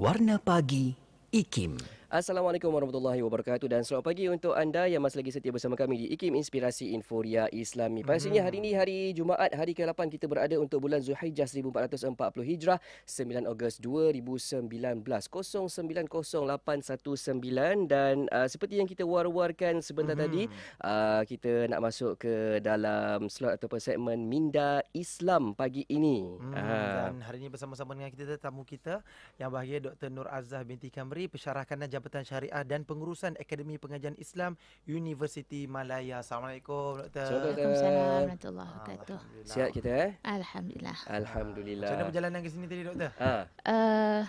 Warna Pagi Ikim Assalamualaikum warahmatullahi wabarakatuh dan selamat pagi untuk anda yang masih lagi setia bersama kami di IKIM Inspirasi Inforia Islami. Pastinya hmm. hari ini hari Jumaat, hari ke-8 kita berada untuk bulan Zulhijjah 1440 Hijrah, 9 Ogos 2019. 090819 dan uh, seperti yang kita war-warkan sebentar tadi, hmm. uh, kita nak masuk ke dalam slot ataupun segmen Minda Islam pagi ini. Hmm, uh. Dan hari ini bersama-sama dengan kita tetamu kita yang bahagia Dr. Nur Azah binti Kamri, pensyarah Jabatan Syariah dan Pengurusan Akademi Pengajian Islam Universiti Malaya. Assalamualaikum doktor. Waalaikumsalam warahmatullahi wabarakatuh. Sihat kita eh? Alhamdulillah. Alhamdulillah. Macam mana perjalanan ke sini tadi doktor? Ha. Uh,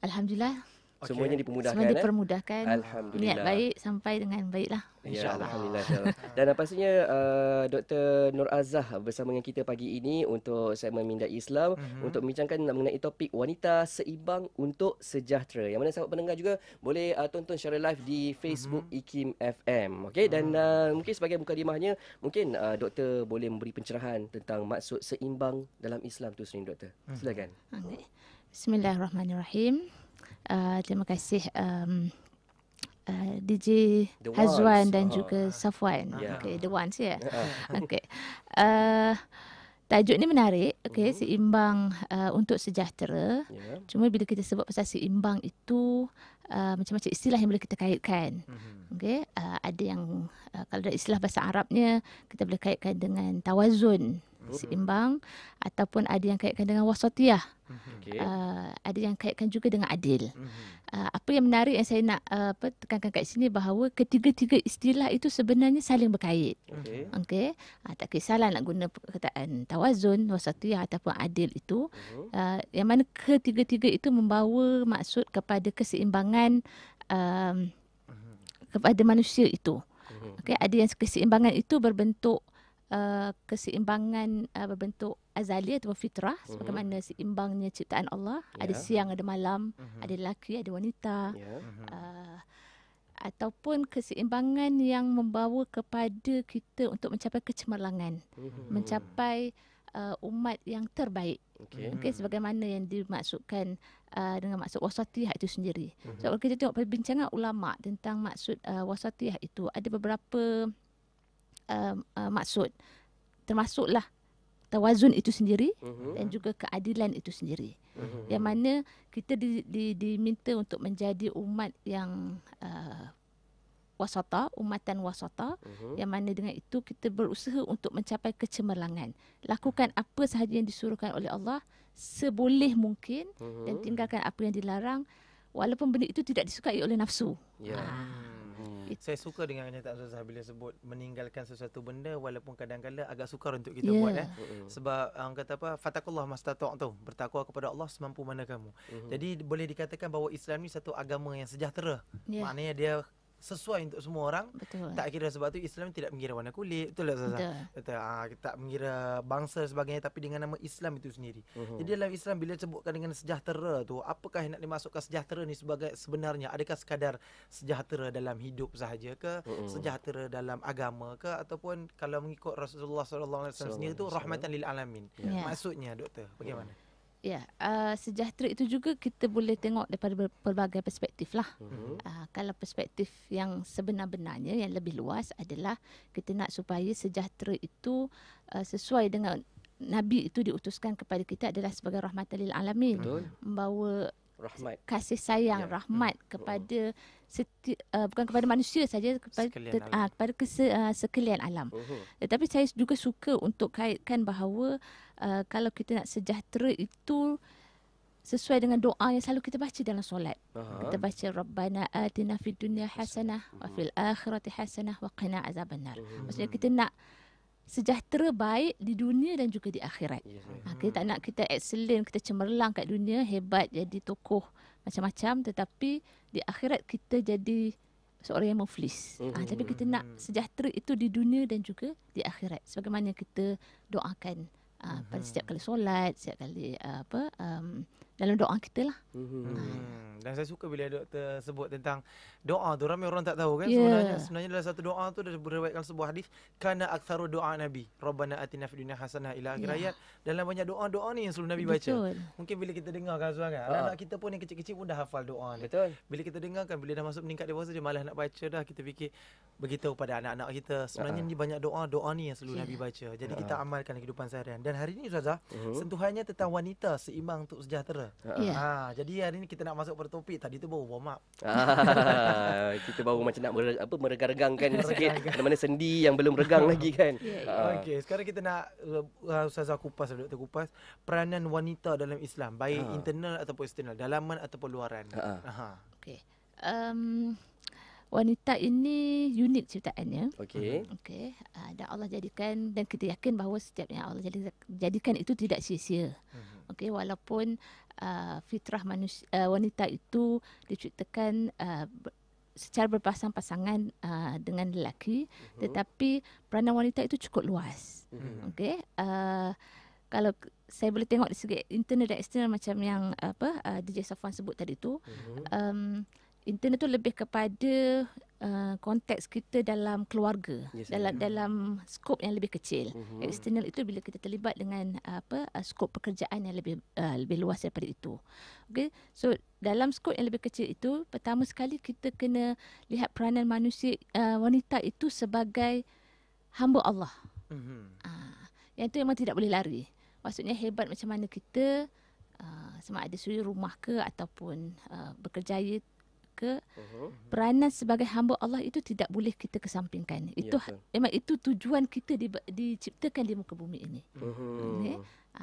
alhamdulillah Okay. Semuanya dipermudahkan. Semua eh? dipermudahkan. Eh? Alhamdulillah. Niat baik sampai dengan baiklah. Insya Ya, Alhamdulillah. Dan pastinya uh, Dr. Nur Azah bersama dengan kita pagi ini untuk saya Minda Islam mm-hmm. untuk membincangkan mengenai topik wanita seimbang untuk sejahtera. Yang mana sahabat pendengar juga boleh uh, tonton secara live di Facebook mm-hmm. IKIM FM. Okay? Dan mhm. uh, mungkin sebagai buka dimahnya, mungkin uh, doktor boleh memberi pencerahan tentang maksud seimbang dalam Islam tu sendiri, doktor. Mhm. Silakan. Okay. Bismillahirrahmanirrahim. Uh, terima kasih um, uh, ah, DJ Hazwan dan uh, juga Safwan. Yeah. Okay, the ones ya. Yeah. okay. Uh, Tajuk ni menarik, okay, mm-hmm. seimbang uh, untuk sejahtera. Yeah. Cuma bila kita sebut pasal seimbang itu, uh, macam-macam istilah yang boleh kita kaitkan. Mm-hmm. Okay, uh, ada yang uh, kalau dari istilah bahasa Arabnya, kita boleh kaitkan dengan tawazun. Mm-hmm. seimbang ataupun ada yang kaitkan dengan wasatiyah. Mm-hmm. Okay. Uh, ada yang kaitkan juga dengan adil. Uh-huh. Uh, apa yang menarik yang saya nak uh, apa tekankan kat sini bahawa ketiga-tiga istilah itu sebenarnya saling berkait. Okey. Okay? Uh, tak kisahlah nak guna perkataan tawazun, wasatiyah ataupun adil itu uh-huh. uh, yang mana ketiga-tiga itu membawa maksud kepada keseimbangan uh kepada manusia itu. Okey, ada yang keseimbangan itu berbentuk Uh, keseimbangan uh, berbentuk azali atau fitrah mhm. sebagaimana uh-huh. seimbangnya ciptaan Allah yeah. ada ya. siang ada malam uh-huh. ada lelaki ada wanita yeah. uh, mhm. ataupun keseimbangan yang membawa kepada kita untuk mencapai kecemerlangan uh-huh. mencapai uh, umat yang terbaik okey okay, sebagaimana yang dimaksudkan uh, dengan maksud wasatiyah itu sendiri uh-huh. so kalau kita tengok perbincangan ulama tentang maksud uh, wasatiyah itu ada beberapa uh, uh, maksud termasuklah tawazun itu sendiri uh-huh. dan juga keadilan itu sendiri uh-huh. yang mana kita di, di, diminta untuk menjadi umat yang uh, wasata umatan wasata uh-huh. yang mana dengan itu kita berusaha untuk mencapai kecemerlangan lakukan apa sahaja yang disuruhkan oleh Allah seboleh mungkin uh-huh. dan tinggalkan apa yang dilarang walaupun benda itu tidak disukai oleh nafsu yeah. Ya. ha gitu. Saya suka dengan kenyataan Ustazah bila sebut meninggalkan sesuatu benda walaupun kadang-kadang agak sukar untuk kita yeah. buat ya. eh. Sebab orang um, kata apa? Fatakullah mastata' tu. Bertakwa kepada Allah semampu mana kamu. Uh-huh. Jadi boleh dikatakan bahawa Islam ni satu agama yang sejahtera. Yeah. Maknanya dia sesuai untuk semua orang. Betul. Tak kira sebab tu Islam tidak mengira warna kulit. Betul tak Zaza? Betul. Kata, ah, ha, tak mengira bangsa sebagainya tapi dengan nama Islam itu sendiri. Uhum. Jadi dalam Islam bila sebutkan dengan sejahtera tu, apakah yang nak dimasukkan sejahtera ni sebagai sebenarnya? Adakah sekadar sejahtera dalam hidup sahaja ke? Uhum. Sejahtera dalam agama ke? Ataupun kalau mengikut Rasulullah SAW sendiri tu rahmatan lil alamin. Yeah. Maksudnya doktor, bagaimana? Uhum. Ya, uh, sejahtera itu juga kita boleh tengok daripada pelbagai perspektif lah. Uh-huh. Uh, kalau perspektif yang sebenar-benarnya, yang lebih luas adalah kita nak supaya sejahtera itu uh, sesuai dengan Nabi itu diutuskan kepada kita adalah sebagai rahmatan lil alamin. Membawa rahmat kasih sayang ya. rahmat hmm. kepada seti, uh, bukan kepada manusia saja kepada sekalian ter, Uh, ah, kepada kese, uh, sekalian alam uh-huh. tetapi saya juga suka untuk kaitkan bahawa uh, kalau kita nak sejahtera itu sesuai dengan doa yang selalu kita baca dalam solat uh-huh. kita baca rabbana atina fid dunya hasanah uh-huh. wa mm-hmm. fil akhirati hasanah wa qina azabannar uh-huh. maksudnya kita nak sejahtera baik di dunia dan juga di akhirat. Yes, ha, kita tak nak kita excellent, kita cemerlang kat dunia, hebat jadi tokoh macam-macam tetapi di akhirat kita jadi seorang yang muflis. mm tapi kita nak sejahtera itu di dunia dan juga di akhirat. Sebagaimana kita doakan ah, pada mm-hmm. setiap kali solat, setiap kali apa um, dalam doa kita lah. Mm-hmm. Hmm. Ah. Dan saya suka bila doktor sebut tentang doa tu ramai orang tak tahu kan yeah. sebenarnya sebenarnya dalam satu doa tu dah diriwayatkan sebuah hadis kana aktsaru doa nabi rabbana atina fid dunya hasanah ila akhir yeah. dalam banyak doa-doa ni yang sebelum nabi Betul. baca mungkin bila kita dengar kan Azwan ah. kan anak-anak kita pun yang kecil-kecil pun dah hafal doa ni Betul. bila kita dengar kan bila dah masuk meningkat dewasa dia malah nak baca dah kita fikir begitu pada anak-anak kita sebenarnya uh-huh. ni banyak doa doa ni yang selalu yeah. nabi baca jadi uh-huh. kita amalkan kehidupan seharian dan hari ni ustazah uh-huh. sentuhannya tentang wanita seimbang untuk sejahtera Ha. Yeah. Ha, jadi hari ni kita nak masuk pada topik. Tadi tu baru warm up. Ah, kita baru macam nak mere, apa meregang-regangkan sikit. Ada mana sendi yang belum regang lagi kan. Yeah, ya, ya. yeah. Okey, sekarang kita nak uh, uh Ustazah kupas, Dr. terkupas. Peranan wanita dalam Islam. Baik ha. internal ataupun eksternal, Dalaman ataupun luaran. Ha. Ha. Okey. Um, wanita ini unik ciptaannya. Okey. Mhm. Okey. Uh, dan Allah jadikan dan kita yakin bahawa setiap yang Allah jadikan itu tidak sia-sia. Mhm. Okey, walaupun uh, fitrah manusia uh, wanita itu diciptakan uh, secara berpasang-pasangan uh, dengan lelaki uh-huh. tetapi peranan wanita itu cukup luas. Uh-huh. Okey. Uh, kalau saya boleh tengok di segi internal dan eksternal macam yang apa uh, DJ Safwan sebut tadi tu uh-huh. um, intern itu lebih kepada uh, konteks kita dalam keluarga yes, dalam yeah. dalam skop yang lebih kecil mm-hmm. external itu bila kita terlibat dengan uh, apa uh, skop pekerjaan yang lebih uh, lebih luas daripada itu okey so dalam skop yang lebih kecil itu pertama sekali kita kena lihat peranan manusia uh, wanita itu sebagai hamba Allah mm-hmm. uh, yang itu memang tidak boleh lari maksudnya hebat macam mana kita Uh, sama ada suri rumah ke ataupun uh, bekerjaya maka uh-huh. peranan sebagai hamba Allah itu tidak boleh kita kesampingkan. Ya, itu ya, memang itu tujuan kita di, diciptakan di muka bumi ini. Uh-huh. Ha,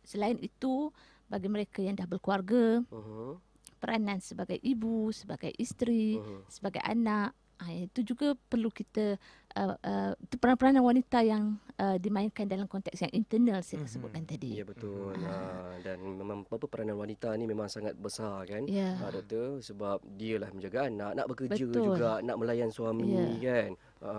selain itu bagi mereka yang dah berkeluarga, uh-huh. peranan sebagai ibu, sebagai isteri, uh-huh. sebagai anak Ha, itu juga perlu kita uh, uh, peranan-peranan wanita yang uh, dimainkan dalam konteks yang internal saya mm-hmm. sebutkan tadi. Ya betul. Ha. Dan memang apa peranan wanita ni memang sangat besar kan. Ya. Ha, doktor sebab dialah menjaga anak, nak bekerja betul. juga, nak melayan suami ya. kan. Ha.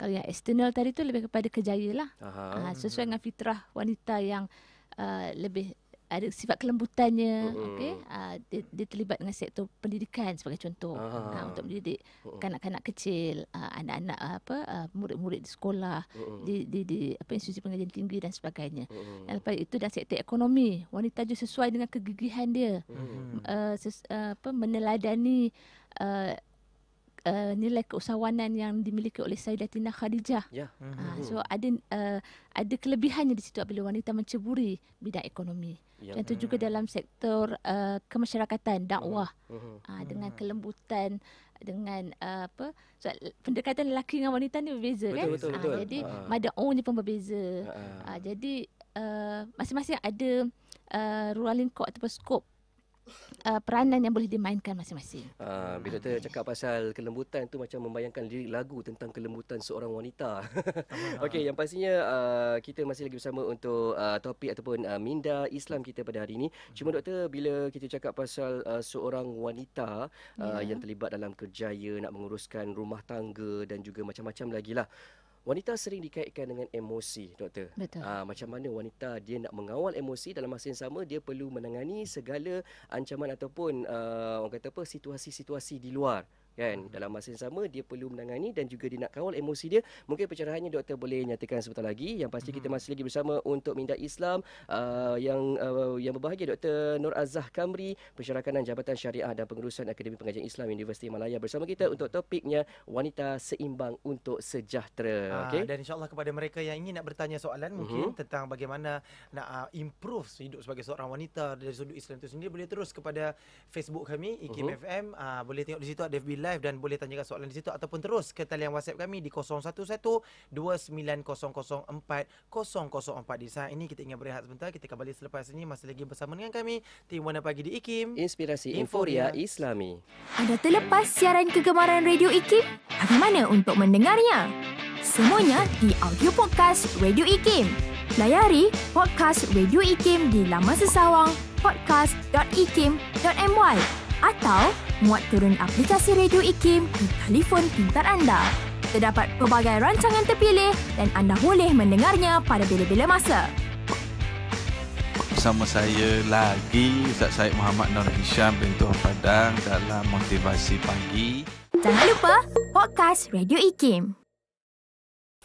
Kalau yang external tadi tu lebih kepada kejayalah. Ha, sesuai dengan fitrah wanita yang uh, lebih ada sifat kelembutannya mm. okey uh, dia dia terlibat dengan sektor pendidikan sebagai contoh uh, untuk mendidik mm. kanak-kanak kecil uh, anak-anak uh, apa uh, murid-murid di sekolah mm. di, di di apa institusi pengajian tinggi dan sebagainya mm. dan lepas itu dan sektor ekonomi wanita juga sesuai dengan kegigihan dia mm. uh, ses, uh, apa meneladani uh, Uh, nilai keusahawanan yang dimiliki oleh Sayyidatina Khadijah. Yeah. Ya. Mm-hmm. Uh, so ada uh, ada kelebihannya di situ apabila wanita menceburi bidang ekonomi. Yep. Contoh juga hmm. dalam sektor uh, kemasyarakatan, dakwah uh-huh. uh, dengan kelembutan dengan uh, apa so, pendekatan lelaki dengan wanita ni berbeza betul, kan betul, betul, uh, ah, betul. jadi uh. Ah. mad'un ni pun berbeza uh. Uh, jadi uh, masing-masing ada uh, ruang lingkup ataupun skop uh, peranan yang boleh dimainkan masing-masing. Uh, bila okay. kita cakap pasal kelembutan tu macam membayangkan lirik lagu tentang kelembutan seorang wanita. Okey, yang pastinya uh, kita masih lagi bersama untuk uh, topik ataupun uh, minda Islam kita pada hari ini. Cuma doktor, bila kita cakap pasal uh, seorang wanita uh, yeah. yang terlibat dalam kerjaya nak menguruskan rumah tangga dan juga macam-macam lagi lah. Wanita sering dikaitkan dengan emosi, doktor. Betul. Aa, ah, macam mana wanita dia nak mengawal emosi dalam masa yang sama dia perlu menangani segala ancaman ataupun uh, orang kata apa situasi-situasi di luar kan dalam masa yang sama dia perlu menangani dan juga dia nak kawal emosi dia mungkin pencerahannya doktor boleh nyatakan sebentar lagi yang pasti kita hmm. masih lagi bersama untuk minda Islam uh, yang uh, yang berbahagia doktor Nur Azah Kamri pencerah kanan Jabatan Syariah dan Pengurusan Akademi Pengajian Islam Universiti Malaya bersama kita hmm. untuk topiknya wanita seimbang untuk sejahtera ah, okey dan insyaallah kepada mereka yang ingin nak bertanya soalan uh-huh. mungkin mhm. tentang bagaimana nak uh, improve hidup sebagai seorang wanita dari sudut Islam itu sendiri boleh terus kepada Facebook kami IKIM uh-huh. boleh tengok di situ ada FB Live live dan boleh tanyakan soalan di situ ataupun terus ke talian WhatsApp kami di 0112904004. Di saat ini kita ingin berehat sebentar. Kita kembali selepas ini masih lagi bersama dengan kami Tim Warna Pagi di IKIM. Inspirasi Inforia Islami. Anda terlepas siaran kegemaran Radio IKIM? Bagaimana untuk mendengarnya? Semuanya di audio podcast Radio IKIM. Layari podcast Radio IKIM di laman sesawang podcast.ikim.my atau muat turun aplikasi Radio IKIM di telefon pintar anda. Terdapat pelbagai rancangan terpilih dan anda boleh mendengarnya pada bila-bila masa. Bersama saya lagi, Ustaz Syed Muhammad Nur Hisham bin Tuhan Padang dalam Motivasi Pagi. Jangan lupa, podcast Radio IKIM.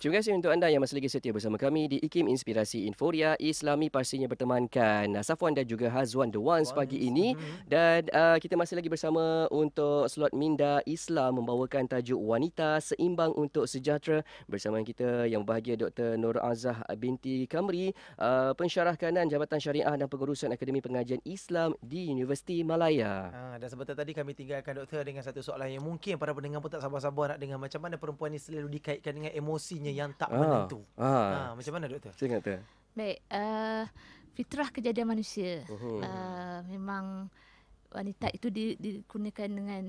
Terima kasih untuk anda yang masih lagi setia bersama kami di IKIM Inspirasi Inforia Islami pastinya bertemankan Safwan dan juga Hazwan The Ones pagi mm-hmm. ini dan uh, kita masih lagi bersama untuk slot Minda Islam membawakan tajuk Wanita Seimbang Untuk Sejahtera bersama kita yang bahagia Dr. Nur Azah binti Kamri uh, pensyarah kanan Jabatan Syariah dan Pengurusan Akademi Pengajian Islam di Universiti Malaya. Ha, dan sebentar tadi kami tinggalkan doktor dengan satu soalan yang mungkin para pendengar pun tak sabar-sabar nak dengar macam mana perempuan ini selalu dikaitkan dengan emosinya yang tak ah, menentu. Ah. Ah. macam mana doktor? Saya ingat tak? Baik, uh, fitrah kejadian manusia. Uh, memang wanita itu dikurniakan dengan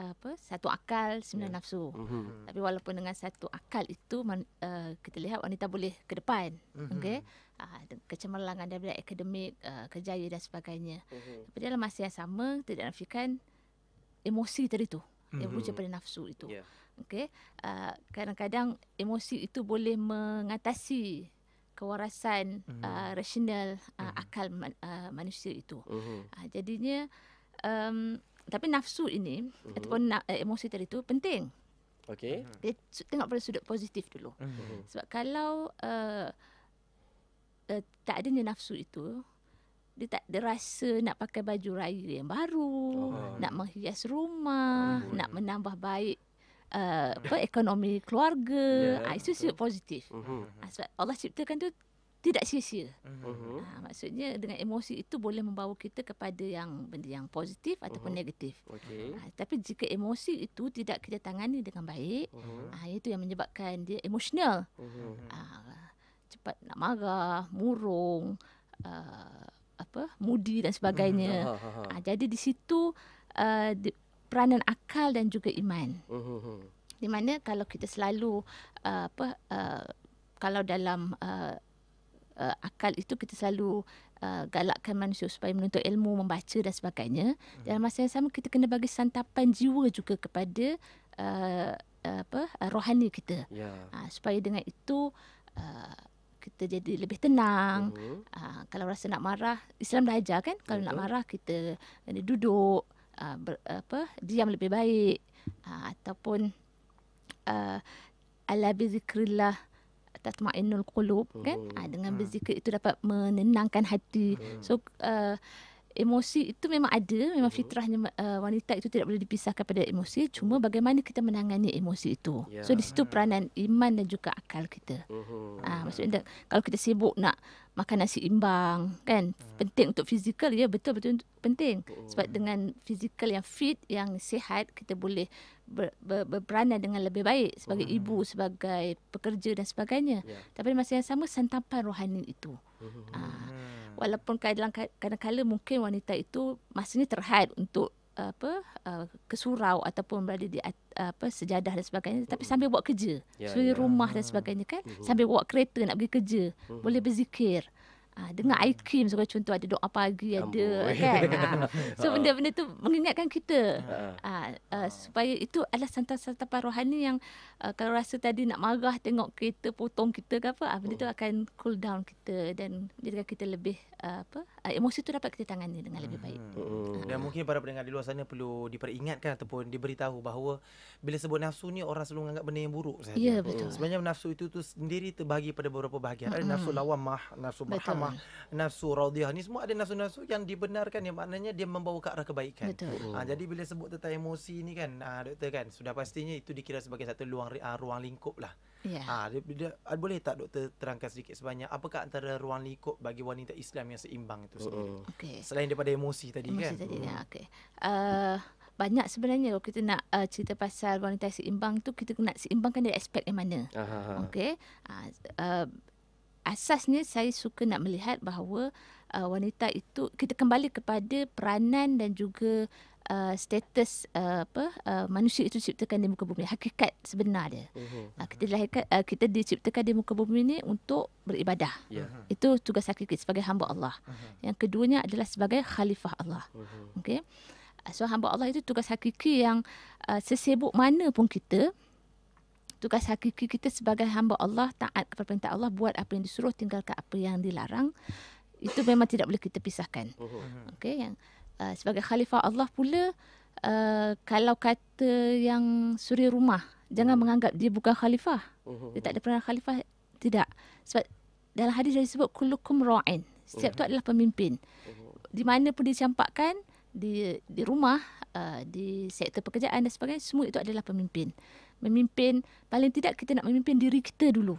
uh, apa? Satu akal, sembilan yeah. nafsu. Uhum. Tapi walaupun dengan satu akal itu uh, kita lihat wanita boleh ke depan. Mhm. Okey. Ah, kecemerlangan dia bila akademik, uh, kerjaya dan sebagainya. Uhum. Tapi dalam masa yang sama tidak nafikan emosi tadi tu. Mhm. Yang muncul pada nafsu itu. Ya. Okey, ah, kadang-kadang emosi itu boleh mengatasi kewarasan mm-hmm. uh, rasional uh, mm-hmm. akal uh, manusia itu. Uh-huh. Uh, jadinya um, tapi nafsu ini uh-huh. ataupun na- eh, emosi tadi itu penting. Okey. Uh-huh. Tengok pada sudut positif dulu. Uh-huh. Sebab kalau uh, uh, tak adanya nafsu itu dia tak dia rasa nak pakai baju raya yang baru, oh. nak menghias rumah, oh. nak menambah baik Uh, apa ekonomi keluarga yeah. Ah, itu sangat positif uh-huh. sebab Allah ciptakan tu tidak sia-sia. Uh-huh. Ha, maksudnya dengan emosi itu boleh membawa kita kepada yang benda yang positif ataupun uh-huh. negatif. Okay. Ha, tapi jika emosi itu tidak kita tangani dengan baik, uh-huh. ha, itu yang menyebabkan dia emosional. Uh-huh. Ha, cepat nak marah, murung, uh, apa, mudi dan sebagainya. Uh-huh. Ha, ha, ha. jadi di situ uh, peranan akal dan juga iman. Uh-huh. Di mana kalau kita selalu uh, apa uh, kalau dalam uh, uh, akal itu kita selalu uh, galakkan manusia supaya menuntut ilmu, membaca dan sebagainya. Uh-huh. Dalam masa yang sama kita kena bagi santapan jiwa juga kepada uh, uh apa uh, rohani kita. Yeah. Ya. Uh, supaya dengan itu uh, kita jadi lebih tenang. Uh-huh. Uh, kalau rasa nak marah, Islam dah ajar kan? Kalau uh nak marah kita eh, duduk uh, ber, apa diam lebih baik uh, ataupun uh, ala bi zikrillah tatma'innul qulub kan oh, uh, dengan hmm. berzikir itu dapat menenangkan hati hmm. so uh, emosi itu memang ada memang mhm. fitrahnya uh, wanita itu tidak boleh dipisahkan pada emosi cuma bagaimana kita menangani emosi itu yeah. so di situ peranan iman dan juga akal kita uh-huh. uh, maksudnya kalau kita sibuk nak makan nasi imbang kan uh-huh. penting untuk fizikal ya betul betul penting uh-huh. sebab dengan fizikal yang fit yang sihat kita boleh ber, ber, berperanan dengan lebih baik sebagai mm-hmm. ibu, sebagai pekerja dan sebagainya. Yeah. Tapi masa yang sama santapan rohani itu. Mm-hmm. Aa, ah. walaupun kadang-kadang mungkin wanita itu masih terhad untuk apa uh, kesurau ataupun berada di at, uh, apa sejadah dan sebagainya tapi hmm. sambil buat kerja yeah, sambil yeah. rumah dan sebagainya kan mm. sambil buat kereta nak pergi kerja mm. boleh berzikir mm. Ah, dengar air krim sebagai contoh ada doa pagi ada Amboi. kan. Ah. so ah. benda-benda tu mengingatkan kita. Ah. ah, ah, supaya itu adalah santapan-santapan rohani yang ah, kalau rasa tadi nak marah tengok kereta potong kita ke apa, ah, benda tu hmm. akan cool down kita dan jadikan kita lebih ah, apa? uh, emosi tu dapat kita tangani dengan lebih baik. Hmm. Uh. Dan mungkin para pendengar di luar sana perlu diperingatkan ataupun diberitahu bahawa bila sebut nafsu ni orang selalu menganggap benda yang buruk saja. Ya betul. Hmm. Sebenarnya nafsu itu tu sendiri terbagi pada beberapa bahagian. Ada nafsu hmm. lawamah, nafsu mahamah, nafsu radiah. Ni semua ada nafsu-nafsu yang dibenarkan yang maknanya dia membawa ke arah kebaikan. Betul. Uh. jadi bila sebut tentang emosi ni kan uh, doktor kan sudah pastinya itu dikira sebagai satu luang, uh, ruang lingkup lah. Yeah. Ha, dia, dia, ah, boleh tak doktor terangkan sedikit sebanyak apakah antara ruang lingkup bagi wanita Islam yang seimbang itu sendiri? Uh. Okay. Selain daripada emosi tadi emosi kan? Emosi tadi, uh. Ya, mm. okay. uh, eh, banyak sebenarnya kalau kita nak uh, cerita pasal wanita seimbang tu kita nak seimbangkan dari aspek yang mana? Okay. Uh, uh, asasnya saya suka nak melihat bahawa uh, wanita itu kita kembali kepada peranan dan juga uh, status uh, apa uh, manusia itu diciptakan di muka bumi hakikat sebenar dia uh-huh. uh, kita dilahirkan uh, kita diciptakan di muka bumi ini untuk beribadah uh-huh. itu tugas hakikat sebagai hamba Allah uh-huh. yang keduanya adalah sebagai khalifah Allah uh-huh. okey uh, so hamba Allah itu tugas hakiki yang uh, sesibuk mana pun kita tugas hakiki kita sebagai hamba Allah taat kepada perintah Allah buat apa yang disuruh tinggalkan apa yang dilarang itu memang tidak boleh kita pisahkan uh-huh. okey yang uh, sebagai khalifah Allah pula uh, kalau kata yang suri rumah jangan hmm. menganggap dia bukan khalifah. Hmm. hmm dia tak ada hmm. peranan khalifah tidak. Sebab dalam hadis dia sebut kullukum ra'in. Setiap hmm. tu adalah pemimpin. Di mana pun dicampakkan di di rumah uh, di sektor pekerjaan dan sebagainya semua itu adalah pemimpin. Memimpin paling tidak kita nak memimpin diri kita dulu.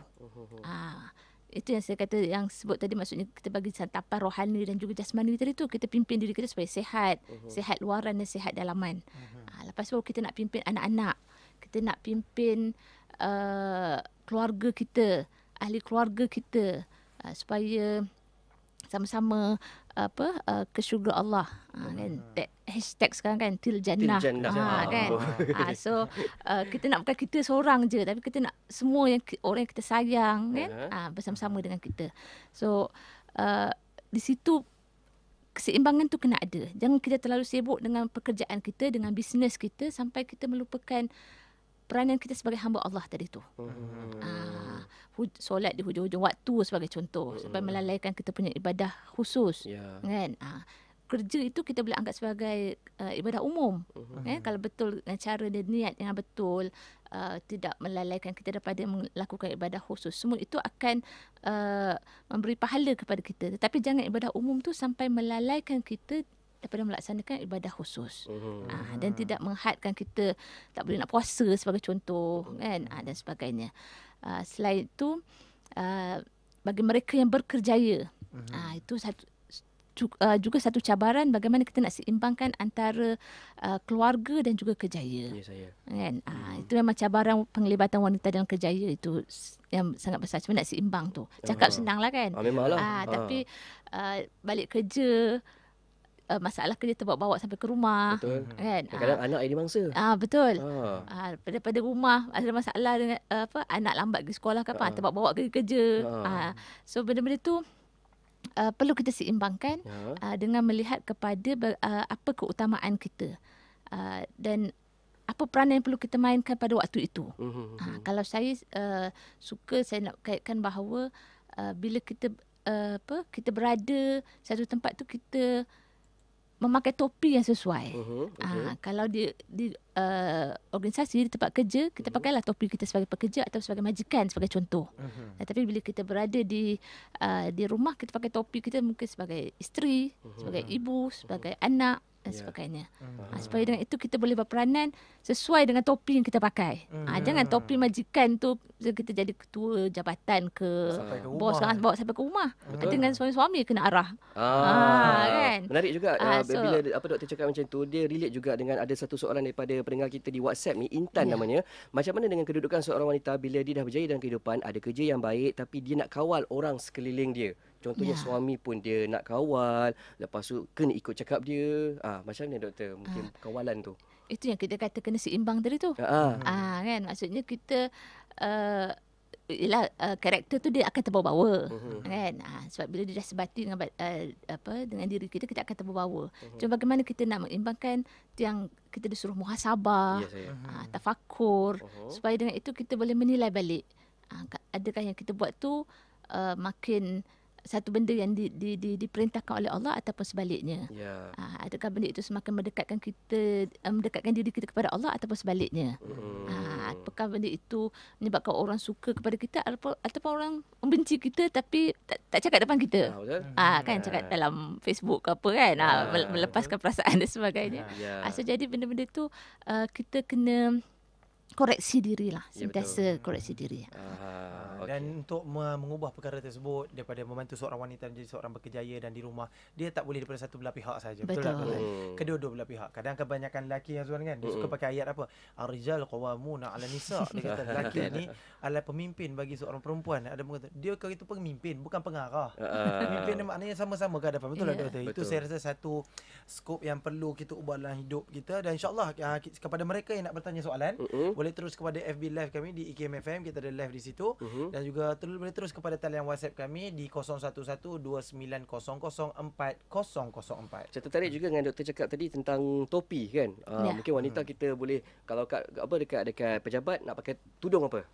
Ah. Hmm itu yang saya kata yang sebut tadi maksudnya kita bagi santapan rohani dan juga jasmani tadi tu kita pimpin diri kita supaya sehat, uh-huh. Mhm. sihat luaran dan sehat dalaman uh-huh. lepas tu kita nak pimpin anak-anak kita nak pimpin uh, keluarga kita ahli keluarga kita uh, supaya sama-sama apa uh, ke syurga Allah ah, kan hmm. that hashtag sekarang kan til jannah ha kan ha, so uh, kita nak bukan kita seorang je tapi kita nak semua yang orang yang kita sayang kan ha, bersama-sama dengan kita so uh, di situ keseimbangan tu kena ada jangan kita terlalu sibuk dengan pekerjaan kita dengan bisnes kita sampai kita melupakan peranan kita sebagai hamba Allah tadi tu uh-huh solat di hujung-hujung waktu sebagai contoh mm-hmm. sampai melalaikan kita punya ibadah khusus yeah. kan ha. kerja itu kita boleh anggap sebagai uh, ibadah umum mm-hmm. kan kalau betul dengan eh, cara dan niat yang betul uh, tidak melalaikan kita daripada melakukan ibadah khusus semua itu akan uh, memberi pahala kepada kita tetapi jangan ibadah umum tu sampai melalaikan kita daripada melaksanakan ibadah khusus mm-hmm. ha, dan tidak menghadkan kita tak boleh nak puasa sebagai contoh mm-hmm. kan ha, dan sebagainya Ah, selain itu ah, bagi mereka yang berkerjaya mhm. ah, itu satu juga, satu cabaran bagaimana kita nak seimbangkan antara keluarga dan juga kerjaya. Ya saya. Kan? Mhm. itu memang cabaran penglibatan wanita dalam kerjaya itu yang sangat besar cuma nak seimbang tu. Cakap senanglah kan. Ah uh, uh tapi uh, balik kerja uh, masalah kerja terbawa-bawa sampai ke rumah. Betul. Hmm. Kan? Kadang-kadang uh, ah. anak ini mangsa. Ah uh, betul. Ah uh. uh, daripada rumah ada masalah dengan uh, apa anak lambat ke sekolah ke apa uh. terbawa-bawa ke kerja. Ah uh. so benda-benda tu uh, perlu kita seimbangkan uh. Uh, dengan melihat kepada uh, apa keutamaan kita. Uh, dan apa peranan yang perlu kita mainkan pada waktu itu. Uh, kalau saya uh, suka saya nak kaitkan bahawa uh, bila kita uh, apa kita berada satu tempat tu kita memakai topi yang sesuai. Uh-huh, okay. ha, kalau di, di uh, organisasi, di tempat kerja, kita uh-huh. pakailah topi kita sebagai pekerja atau sebagai majikan sebagai contoh. Uh-huh. Mhm. Tetapi bila kita berada di uh, di rumah, kita pakai topi kita mungkin sebagai isteri, uh-huh. sebagai ibu, sebagai uh-huh. anak dan ya. sebagainya. Yeah. Hmm. Ha, supaya dengan itu kita boleh berperanan sesuai dengan topi yang kita pakai. Ha, hmm. yeah. Jangan topi hmm. majikan tu kita jadi ketua jabatan ke, ke bos kan ah, bawa sampai ke rumah. Ha, dengan suami-suami kena arah. Ah. Ha, kan? Menarik juga ha, so, bila apa doktor cakap macam tu dia relate juga dengan ada satu soalan daripada pendengar kita di WhatsApp ni Intan yeah. namanya. Macam mana dengan kedudukan seorang wanita bila dia dah berjaya dalam kehidupan, ada kerja yang baik tapi dia nak kawal orang sekeliling dia. Contohnya yeah. suami pun dia nak kawal, lepas tu kena ikut cakap dia. Ah ha, macam ni doktor, mungkin uh, ah. kawalan tu. Itu yang kita kata kena seimbang tadi tu. Ah uh ha, kan maksudnya kita uh, ialah uh, karakter tu dia akan terbawa-bawa uh-huh. kan ha, sebab bila dia dah sebati dengan uh, apa dengan diri kita kita akan terbawa-bawa uh-huh. Mhm. cuma bagaimana kita nak mengimbangkan tu yang kita disuruh muhasabah yes, ya, uh-huh. Mhm. tafakur uh-huh. supaya dengan itu kita boleh menilai balik uh, adakah yang kita buat tu uh, makin satu benda yang di, di, di, diperintahkan oleh Allah ataupun sebaliknya. Ya. Ha, adakah benda itu semakin mendekatkan kita eh, mendekatkan diri kita kepada Allah ataupun sebaliknya? Hmm. Ha, apakah benda itu menyebabkan orang suka kepada kita ataupun, ataupun orang membenci kita tapi tak, tak cakap depan kita? Ha, ha, kan cakap dalam Facebook ke apa kan? Ha, melepaskan perasaan dan sebagainya. Ya. Ha, so jadi benda-benda itu uh, kita kena koreksi dirilah ya, sentiasa yeah, koreksi diri. Uh, ah, ah, okay. Dan untuk mengubah perkara tersebut daripada membantu seorang wanita menjadi seorang berkejaya dan di rumah, dia tak boleh daripada satu belah pihak saja. Betul. Betul. Uh. Kedua-dua belah pihak. Kadang kadang kebanyakan lelaki yang Azwan kan, dia uh. suka mm. pakai ayat apa? Ar-rijal qawwamuna 'ala nisa. Dia kata lelaki ni adalah pemimpin bagi seorang perempuan. Ada mengata dia kata itu pemimpin bukan pengarah. Ah. Pemimpin uh. maknanya sama-sama ke depan. Betul yeah. lah ya. kata. Betul. Itu saya rasa satu skop yang perlu kita ubah dalam hidup kita dan insyaallah uh, kepada mereka yang nak bertanya soalan uh-uh boleh terus kepada FB live kami di IKMFM kita ada live di situ uh-huh. dan juga terus boleh terus kepada talian WhatsApp kami di 0112900404. Saya tertarik juga dengan doktor cakap tadi tentang topi kan. Uh, ah, yeah. mungkin wanita hmm. kita boleh kalau kat apa dekat dekat pejabat nak pakai tudung apa?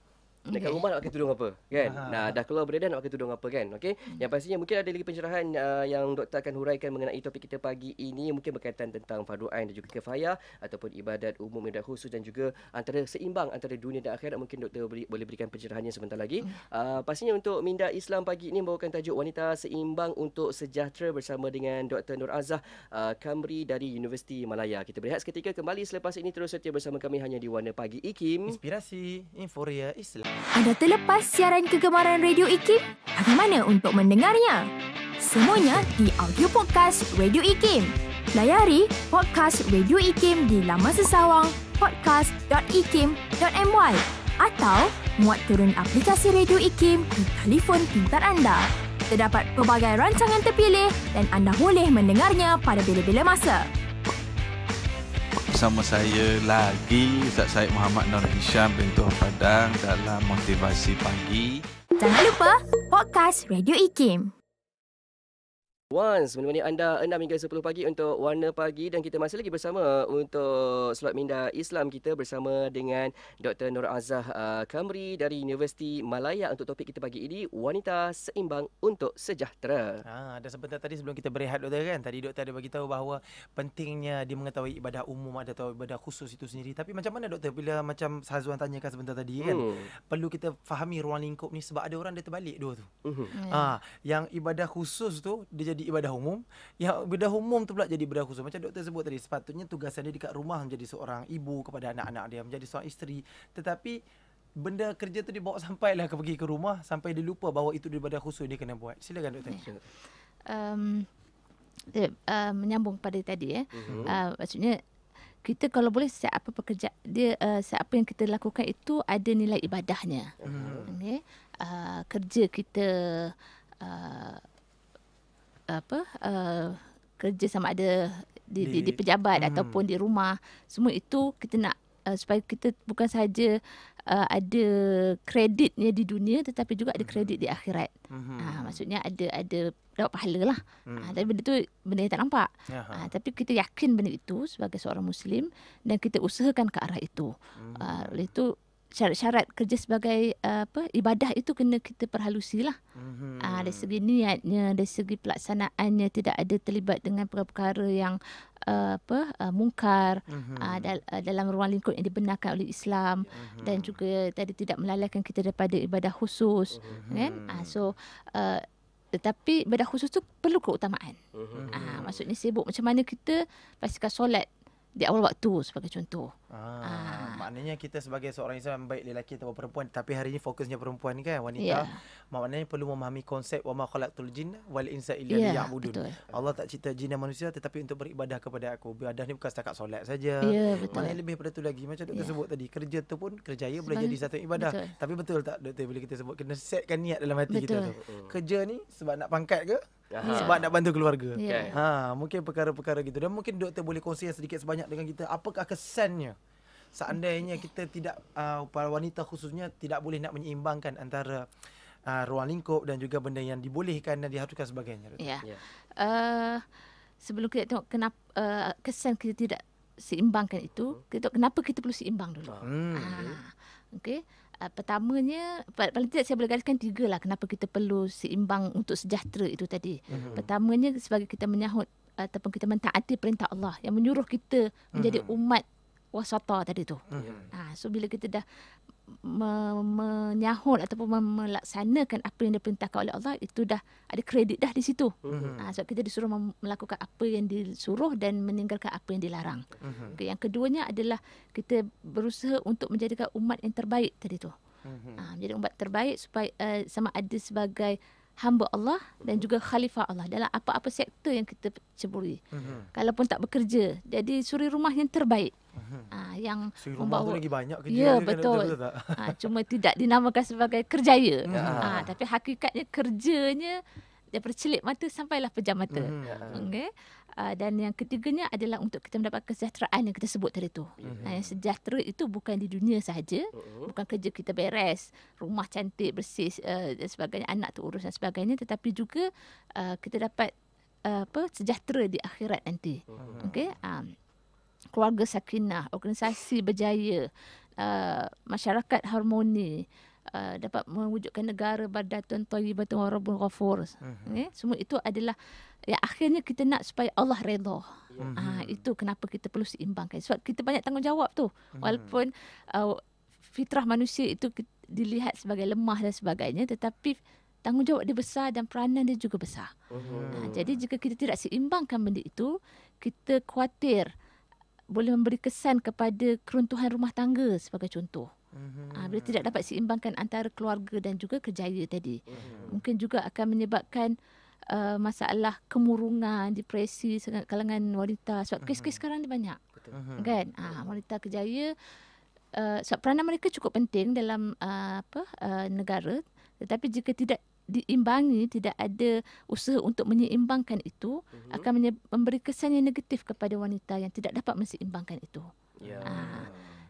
dekat okay. rumah nak pakai tudung apa kan Aha. nah dah keluar beredar nak pakai tudung apa kan okey hmm. yang pastinya mungkin ada lagi pencerahan uh, yang doktor akan huraikan mengenai topik kita pagi ini mungkin berkaitan tentang fardu'ain dan juga kefaya ataupun ibadat umum ibadat khusus dan juga antara seimbang antara dunia dan akhirat mungkin doktor beri, boleh berikan pencerahannya sebentar lagi hmm. uh, pastinya untuk minda Islam pagi ini membawakan tajuk wanita seimbang untuk sejahtera bersama dengan Dr. Nur Azah uh, Kamri dari Universiti Malaya kita berehat seketika kembali selepas ini terus setia bersama kami hanya di Warna Pagi Ikim Inspirasi Inforia Islam anda terlepas siaran kegemaran Radio IKIM? Bagaimana untuk mendengarnya? Semuanya di audio podcast Radio IKIM. Layari podcast Radio IKIM di laman sesawang podcast.ikim.my atau muat turun aplikasi Radio IKIM di telefon pintar anda. Terdapat pelbagai rancangan terpilih dan anda boleh mendengarnya pada bila-bila masa bersama saya lagi Ustaz Syed Muhammad Nur Hisham Bentuh Padang dalam Motivasi Pagi. Jangan lupa podcast Radio IKIM. Once, menemani anda 6 hingga 10 pagi untuk warna pagi dan kita masih lagi bersama untuk slot minda Islam kita bersama dengan Dr. Nur Azah uh, Kamri dari Universiti Malaya untuk topik kita pagi ini, wanita seimbang untuk sejahtera. Ha, dan sebentar tadi sebelum kita berehat doktor kan, tadi doktor ada beritahu bahawa pentingnya dia mengetahui ibadah umum atau ibadah khusus itu sendiri. Tapi macam mana doktor bila macam Sazwan tanyakan sebentar tadi kan? hmm. kan, perlu kita fahami ruang lingkup ni sebab ada orang dia terbalik dua tu. Hmm. Ha, yang ibadah khusus tu dia jadi jadi ibadah umum yang ibadah umum tu pula jadi ibadah khusus macam doktor sebut tadi sepatutnya tugasan dia dekat rumah menjadi seorang ibu kepada anak-anak dia menjadi seorang isteri tetapi benda kerja tu dibawa sampai lah pergi ke rumah sampai dia lupa bahawa itu ibadah khusus dia kena buat silakan doktor yeah. um Uh, menyambung pada tadi ya. uh Uh, maksudnya kita kalau boleh setiap apa pekerja dia uh, setiap apa yang kita lakukan itu ada nilai ibadahnya. Uh-huh. Okey. Uh, kerja kita eh, apa uh, eh, kerja sama ada di di, di pejabat hmm. ataupun di rumah semua itu kita nak uh, supaya kita bukan saja uh, eh, ada kreditnya di dunia tetapi juga ada kredit di hmm. akhirat. Hmm. Uh, maksudnya ada ada dapat pahala lah. Hmm. Uh, tapi benda tu benda yang tak nampak. Uh, tapi kita yakin benda itu sebagai seorang muslim dan kita usahakan ke arah itu. Uh, oleh itu syarat-syarat kerja sebagai uh, apa ibadah itu kena kita perhalusilah. Mm-hmm. Uh, dari segi niatnya, dari segi pelaksanaannya tidak ada terlibat dengan perkara-perkara yang uh, apa uh, mungkar mm-hmm. uh, dal- uh, dalam ruang lingkup yang dibenarkan oleh Islam mm-hmm. dan juga tadi tidak melalaikan kita daripada ibadah khusus mm-hmm. kan? Uh, so uh, tetapi ibadah khusus tu perlu keutamaan. Mm-hmm. Uh, maksudnya sibuk macam mana kita pastikan solat di awal waktu sebagai contoh. Ah, ah. maknanya kita sebagai seorang Islam baik lelaki atau perempuan tapi hari ini fokusnya perempuan kan wanita. Yeah. Maknanya perlu memahami konsep wa ma khalaqtul jin wal insa illa yeah, liya'budun. Allah tak cipta jin dan manusia tetapi untuk beribadah kepada aku. Ibadah ni bukan setakat solat saja. Yeah, ya, maknanya lebih daripada tu lagi macam doktor yeah. sebut tadi. Kerja tu pun kerja kerjaya boleh jadi satu ibadah. Betul. Tapi betul tak doktor bila kita sebut kena setkan niat dalam hati betul. kita tu. Kerja ni sebab nak pangkat ke? Aha. sebab nak bantu keluarga. Yeah. Ya. Ha, mungkin perkara-perkara gitu. Dan mungkin doktor boleh kongsi sedikit sebanyak dengan kita apakah kesannya seandainya kita tidak uh, para wanita khususnya tidak boleh nak menyeimbangkan antara uh, ruang lingkup dan juga benda yang dibolehkan dan diharuskan sebagainya. Yeah. Yeah. Ya. Uh, sebelum kita tengok kenapa uh, kesan kita tidak seimbangkan itu, hmm. kita tengok kenapa kita perlu seimbang dulu. Ah. Hmm. Ah, Okay uh, pertamanya paling tidak saya boleh gariskan tiga lah kenapa kita perlu seimbang untuk sejahtera itu tadi. Mm-hmm. Pertamanya sebagai kita menyahut ataupun kita mentaati perintah Allah yang menyuruh kita menjadi mm-hmm. umat kuah tadi tu. Hmm. Ha, so bila kita dah me- menyahut ataupun mem- melaksanakan apa yang diperintahkan oleh Allah itu dah ada kredit dah di situ. Hmm. Ha, sebab kita disuruh melakukan apa yang disuruh dan meninggalkan apa yang dilarang. Hmm. Okay, yang keduanya adalah kita berusaha untuk menjadikan umat yang terbaik tadi tu. Hmm. Ha, menjadi umat terbaik supaya uh, sama ada sebagai hamba Allah dan juga khalifah Allah dalam apa-apa sektor yang kita ceburi. Mm-hmm. Kalaupun tak bekerja, jadi suri rumah yang terbaik. Mm-hmm. Ha, yang suri rumah membawa... lagi banyak kerja. Ya, kan? betul. Kan, ha, cuma tidak dinamakan sebagai kerjaya. Yeah. Ya. Ha, tapi hakikatnya kerjanya daripada celik mata sampailah pejam mata. Mm-hmm. Okey. Uh, dan yang ketiganya adalah untuk kita mendapat kesejahteraan yang kita sebut tadi tu. Mm-hmm. Uh, sejahtera itu bukan di dunia sahaja, uh-huh. bukan kerja kita beres, rumah cantik, bersih uh, dan sebagainya, anak tu urus dan sebagainya, tetapi juga uh, kita dapat uh, apa sejahtera di akhirat nanti. Uh-huh. Okey. Um, keluarga sakinah, organisasi berjaya, uh, masyarakat harmoni. Uh, dapat mewujudkan negara badatun thayyibatun warabbun ghafur. Mm-hmm. Okay? Eh, semua itu adalah ya akhirnya kita nak supaya Allah redha. Mm-hmm. Ah itu kenapa kita perlu seimbangkan sebab kita banyak tanggungjawab tu. Mhm. Walaupun uh, fitrah manusia itu dilihat sebagai lemah dan sebagainya tetapi tanggungjawab dia besar dan peranan dia juga besar. Mm-hmm. Ah, jadi jika kita tidak seimbangkan benda itu, kita khuatir boleh memberi kesan kepada keruntuhan rumah tangga sebagai contoh. Mm-hmm. Ah, bila tidak dapat seimbangkan antara keluarga dan juga kerjaya tadi. Mm-hmm. Mungkin juga akan menyebabkan uh, masalah kemurungan, depresi kalangan wanita. Sebab mm-hmm. sekarang ni banyak. Mm-hmm. Kan? Ha, wanita kerjaya, uh, sebab peranan mereka cukup penting dalam uh, apa uh, negara. Tetapi jika tidak diimbangi, tidak ada usaha untuk menyeimbangkan itu, mm-hmm. akan memberi kesan yang negatif kepada wanita yang tidak dapat menyeimbangkan itu. Ya. Yeah. Ha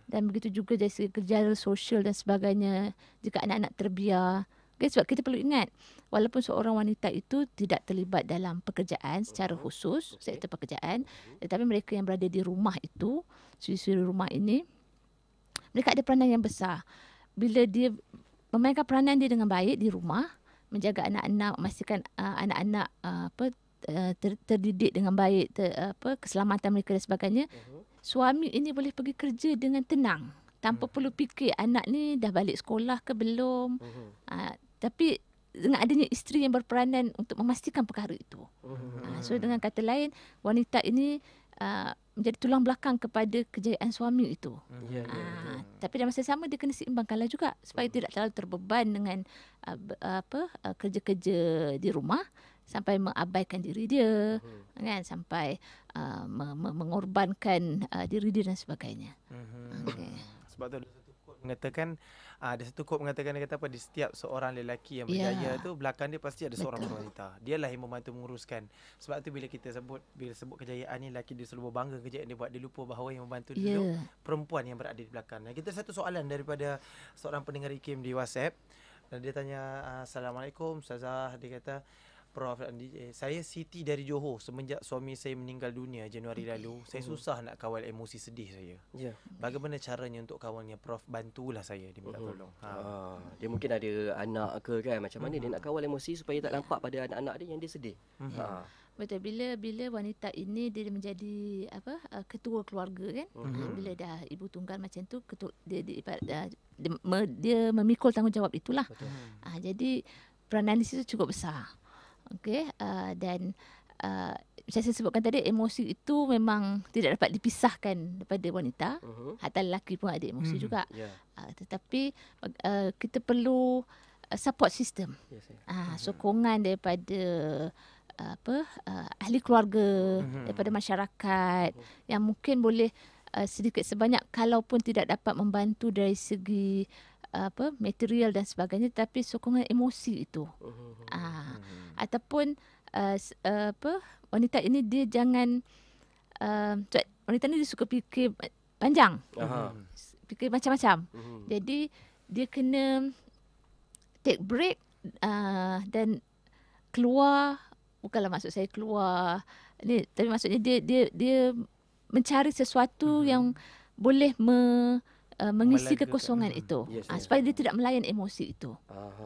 dan begitu juga dari segi kejaran sosial dan sebagainya jika anak-anak terbiar okay, sebab kita perlu ingat walaupun seorang wanita itu tidak terlibat dalam pekerjaan secara khusus okay. sektor pekerjaan tetapi mereka yang berada di rumah itu siri-siri rumah ini mereka ada peranan yang besar bila dia memainkan peranan dia dengan baik di rumah menjaga anak-anak memastikan uh, anak-anak uh, uh, ter, terdidik dengan baik ter, uh, apa keselamatan mereka dan sebagainya uh-huh suami ini boleh pergi kerja dengan tenang tanpa hmm. perlu fikir anak ni dah balik sekolah ke belum hmm. uh, tapi dengan adanya isteri yang berperanan untuk memastikan perkara itu hmm. uh, so dengan kata lain wanita ini uh, menjadi tulang belakang kepada kejayaan suami itu hmm. yeah, ya, ya, yeah, yeah. Uh, tapi dalam masa yang sama dia kena seimbangkanlah juga supaya hmm. tidak terlalu terbeban dengan uh, apa uh, kerja-kerja di rumah sampai mengabaikan diri dia uh kan sampai uh, mengorbankan uh, diri dia dan sebagainya uh mhm. okay. sebab tu ada satu quote mengatakan uh, ada satu quote mengatakan dia kata apa di setiap seorang lelaki yang ya. berjaya yeah. tu belakang dia pasti ada Betul. seorang wanita dialah yang membantu menguruskan sebab tu bila kita sebut bila sebut kejayaan ni lelaki dia selalu bangga kejayaan dia buat dia lupa bahawa yang membantu dia yeah. perempuan yang berada di belakang dan kita satu soalan daripada seorang pendengar IKIM di WhatsApp dan dia tanya ah, assalamualaikum ustazah dia kata Prof Andi, eh, eh, saya Siti dari Johor semenjak suami saya meninggal dunia Januari mm-hmm. lalu, mm. saya mm-hmm. susah nak kawal emosi sedih saya. Yeah. Bagaimana caranya untuk kawalnya Prof? Bantulah saya diminta oh. tolong. Mm-hmm. Ha. Ah, dia mungkin ada anak ke kan macam mana mm-hmm. dia nak kawal emosi supaya tak nampak pada anak-anak dia yang dia sedih. Mm-hmm. Ha. Betul bila bila wanita ini dia menjadi apa ah, ketua keluarga kan mm-hmm. bila dah ibu tunggal macam tu ketua, dia dia, ah, dia, dia, dia memikul tanggungjawab itulah. Ha, jadi peranan itu cukup besar. Okey, uh, dan uh, saya sebutkan tadi emosi itu memang tidak dapat dipisahkan daripada wanita uh-huh. Mhm. hatta lelaki pun ada emosi hmm. juga yeah. uh, tetapi uh, kita perlu uh, support system yes, yeah. uh, mhm. sokongan daripada uh, apa uh, ahli keluarga uh-huh. daripada masyarakat uh-huh. yang mungkin boleh uh, sedikit sebanyak kalaupun tidak dapat membantu dari segi apa material dan sebagainya tapi sokongan emosi itu. Uh-huh. Ha. ataupun uh, uh, apa wanita ini dia jangan uh, wanita ini dia suka fikir panjang. Uh-huh. Fikir macam-macam. Uh-huh. Jadi dia kena take break uh, dan keluar bukanlah maksud saya keluar ni tapi maksudnya dia dia dia mencari sesuatu uh-huh. yang boleh me, uh, mengisi melayan kekosongan itu, hmm. itu. Yes, Uh, supaya dia tidak melayan emosi itu.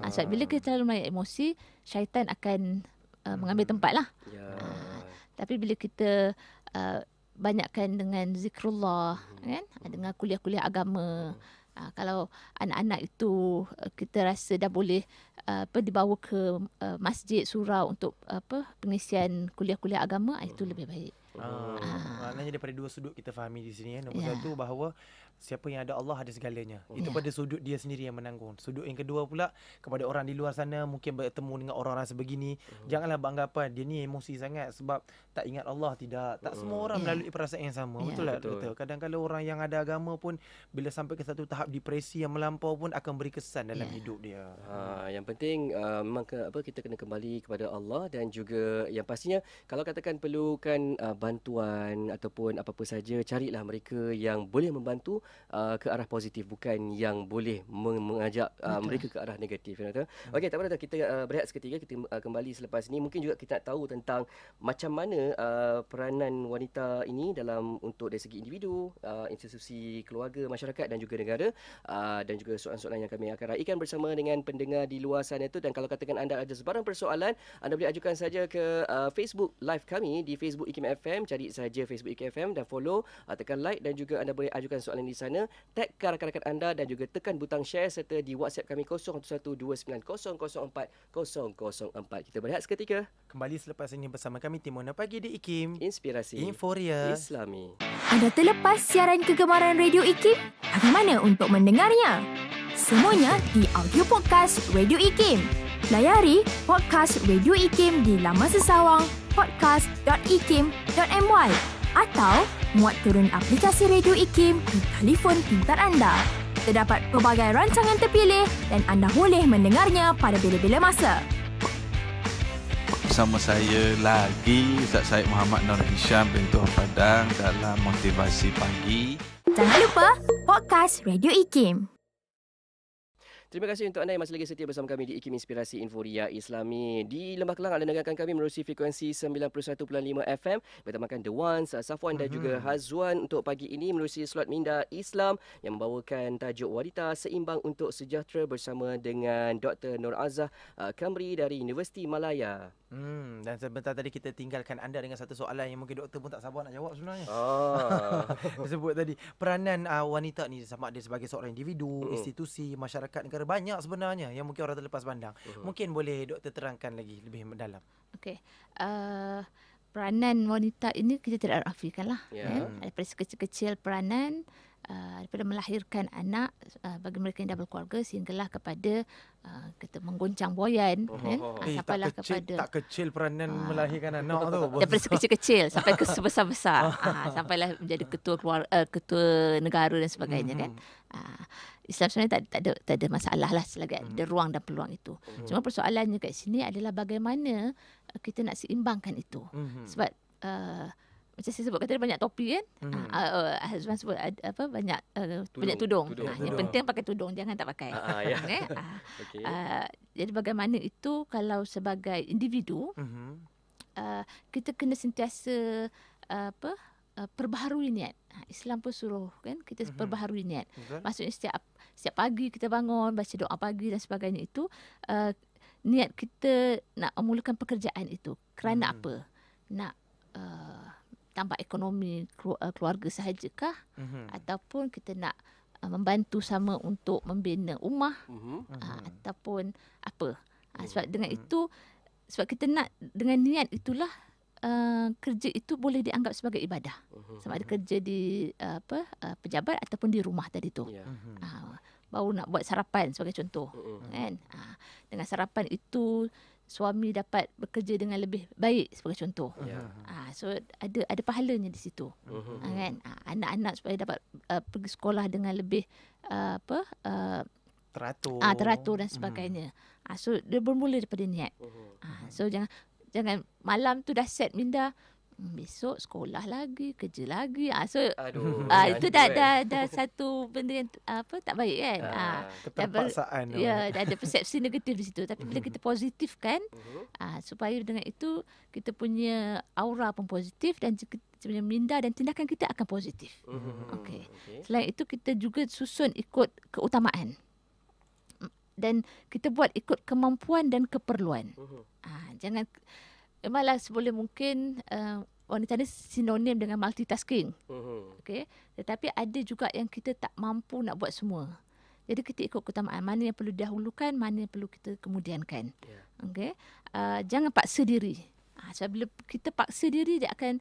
uh sebab bila kita terlalu melayan emosi, syaitan akan uh, hmm. mengambil tempat Yeah. Uh, ya. ah, tapi bila kita uh, banyakkan dengan zikrullah, hmm. kan? Hmm. dengan kuliah-kuliah agama, hmm. uh, kalau anak-anak itu uh, kita rasa dah boleh uh, apa dibawa ke uh, masjid surau untuk apa pengisian kuliah-kuliah agama itu hmm. lebih baik Uh, uh. Maknanya daripada dua sudut kita fahami di sini eh. ya. Nombor yeah. satu bahawa siapa yang ada Allah ada segalanya. Oh. Itu pada sudut dia sendiri yang menanggung. Sudut yang kedua pula kepada orang di luar sana mungkin bertemu dengan orang-orang sebegini, oh. janganlah beranggapan dia ni emosi sangat sebab tak ingat Allah tidak. Tak oh. semua orang yeah. melalui perasaan yang sama. Yeah. Betul lah betul. betul. Kadang-kadang orang yang ada agama pun bila sampai ke satu tahap depresi yang melampau pun akan beri kesan dalam yeah. hidup dia. Ha, yang penting uh, memang ke, apa kita kena kembali kepada Allah dan juga yang pastinya kalau katakan perlukan uh, bantuan ataupun apa-apa saja carilah mereka yang boleh membantu uh, ke arah positif bukan yang boleh mengajak uh, mereka ke arah negatif you know, okey hmm. tak apa tak kita uh, berehat seketika kita uh, kembali selepas ini mungkin juga kita nak tahu tentang macam mana uh, peranan wanita ini dalam untuk dari segi individu uh, institusi keluarga masyarakat dan juga negara uh, dan juga soalan-soalan yang kami akan raikan bersama dengan pendengar di luar sana itu dan kalau katakan anda ada sebarang persoalan anda boleh ajukan saja ke uh, Facebook live kami di Facebook IKIM FM UKFM cari saja Facebook UKFM dan follow uh, tekan like dan juga anda boleh ajukan soalan di sana tag rakan-rakan anda dan juga tekan butang share serta di WhatsApp kami 0129004004 kita berehat seketika kembali selepas ini bersama kami Timona Pagi di IKIM Inspirasi Inforia Islami Anda terlepas siaran kegemaran Radio IKIM? Bagaimana untuk mendengarnya? Semuanya di audio podcast Radio IKIM Layari podcast Radio IKIM di laman sesawang podcast.ikim.my atau muat turun aplikasi Radio IKIM di telefon pintar anda. Terdapat pelbagai rancangan terpilih dan anda boleh mendengarnya pada bila-bila masa. Bersama saya lagi, Ustaz Syed Muhammad Nur Hisham bin Tuhan Padang dalam Motivasi Pagi. Jangan lupa, podcast Radio IKIM. Terima kasih untuk anda yang masih lagi setia bersama kami di Ikim Inspirasi Inforia Islami. Di Lembah Kelang, anda dengarkan kami melalui frekuensi 91.5 FM. Bertamakan The Ones, Safwan dan mm-hmm. juga mhm. Hazwan untuk pagi ini melalui slot Minda Islam yang membawakan tajuk wanita seimbang untuk sejahtera bersama dengan Dr. Nur Azah Kamri uh, dari Universiti Malaya. Hmm, dan sebentar tadi kita tinggalkan anda dengan satu soalan yang mungkin doktor pun tak sabar nak jawab sebenarnya. Ah. Sebut tadi, peranan uh, wanita ni sama ada sebagai seorang individu, uh. institusi, masyarakat negara banyak sebenarnya yang mungkin orang terlepas pandang. Uh. Mungkin boleh doktor terangkan lagi lebih mendalam. Okey. Uh, peranan wanita ini kita tidak rafikanlah. Ya. Yeah. Kan? Dari sekecil-kecil peranan Uh, daripada melahirkan anak uh, bagi mereka yang dah berkeluarga sehinggalah kepada uh, kita mengguncang boyan oh, eh, oh, oh. Ah, eh, sampai lah kepada tak kecil peranan uh, melahirkan anak tu daripada kecil-kecil sampai ke sebesar-besar uh, sampailah menjadi ketua keluar, uh, ketua negara dan sebagainya mm-hmm. kan uh, Islam sebenarnya tak, tak ada tak ada masalah lah selagi hmm ada ruang dan peluang itu hmm cuma persoalannya kat sini adalah bagaimana eh, kita nak seimbangkan itu hmm, hmm. sebab uh, macam saya sebut kata banyak topi kan hmm. uh, uh, Azman sebut ad, apa banyak uh, tudung. banyak tudung, tudung. Nah, tudung. yang penting pakai tudung jangan tak pakai uh, ah, ah, yeah. Ya. Eh, okay. uh, ah, jadi bagaimana itu kalau sebagai individu uh-huh. uh, kita kena sentiasa uh, apa uh, perbaharui niat Islam pun suruh kan kita uh-huh. perbaharui niat Betul. maksudnya setiap setiap pagi kita bangun baca doa pagi dan sebagainya itu uh, niat kita nak memulakan pekerjaan itu kerana uh-huh. apa nak uh, tambah ekonomi eh, keluarga sahajakah mm-hmm. ataupun kita nak uh, membantu sama untuk membina rumah mm-hmm. Mhm. Ah, uh, ataupun apa uh, sebab dengan mm-hmm. itu sebab kita nak dengan niat itulah uh, kerja itu boleh dianggap sebagai ibadah mm-hmm. sama ada kerja di uh, apa uh, pejabat ataupun di rumah tadi tu yeah. Ya. Mhm. uh, baru nak buat sarapan sebagai contoh mm-hmm. kan uh, dengan sarapan itu suami dapat bekerja dengan lebih baik sebagai contoh. Ya. Ha, so ada ada pahalanya di situ. Uh-huh. Ha, kan? Ha, anak-anak supaya dapat uh, pergi sekolah dengan lebih uh, apa uh, teratur. Ah ha, teratur dan hmm. sebagainya. Uh-huh. Ha, so dia bermula daripada niat. Uh-huh. Ha, so jangan jangan malam tu dah set minda besok sekolah lagi, kerja lagi. Ah so aduh, ah, itu dah kan? dah dah satu benda yang apa tak baik kan. Ah, ah keterpaksaan. Dah, ya, dah ada persepsi negatif di situ. Tapi bila mhm. kita positif kan, mhm. ah supaya dengan itu kita punya aura pun positif dan sebenarnya minda dan tindakan kita akan positif. Mhm, okey. Okay. Selain itu kita juga susun ikut keutamaan. Dan kita buat ikut kemampuan dan keperluan. Ah jangan Memanglah sebelum mungkin eh, orang Cina sinonim dengan multitasking. Uh-huh. Okey. Tetapi ada juga yang kita tak mampu nak buat semua. Jadi kita ikut keutamaan mana yang perlu dahulukan, mana yang perlu kita kemudiankan. Yeah. Okey. Uh, jangan paksa diri. Ah ha, sebab bila kita paksa diri dia akan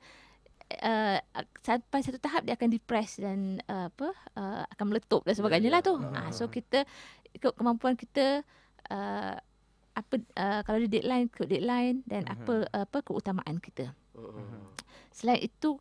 uh, sampai satu tahap dia akan depress dan uh, apa uh, akan meletup dan sebagainya yeah, lah yeah. tu. Uh-huh. Ah ha, so kita ikut kemampuan kita uh, apa uh, kalau ada deadline ikut deadline dan uh-huh. apa apa keutamaan kita. Uh-huh. Selain itu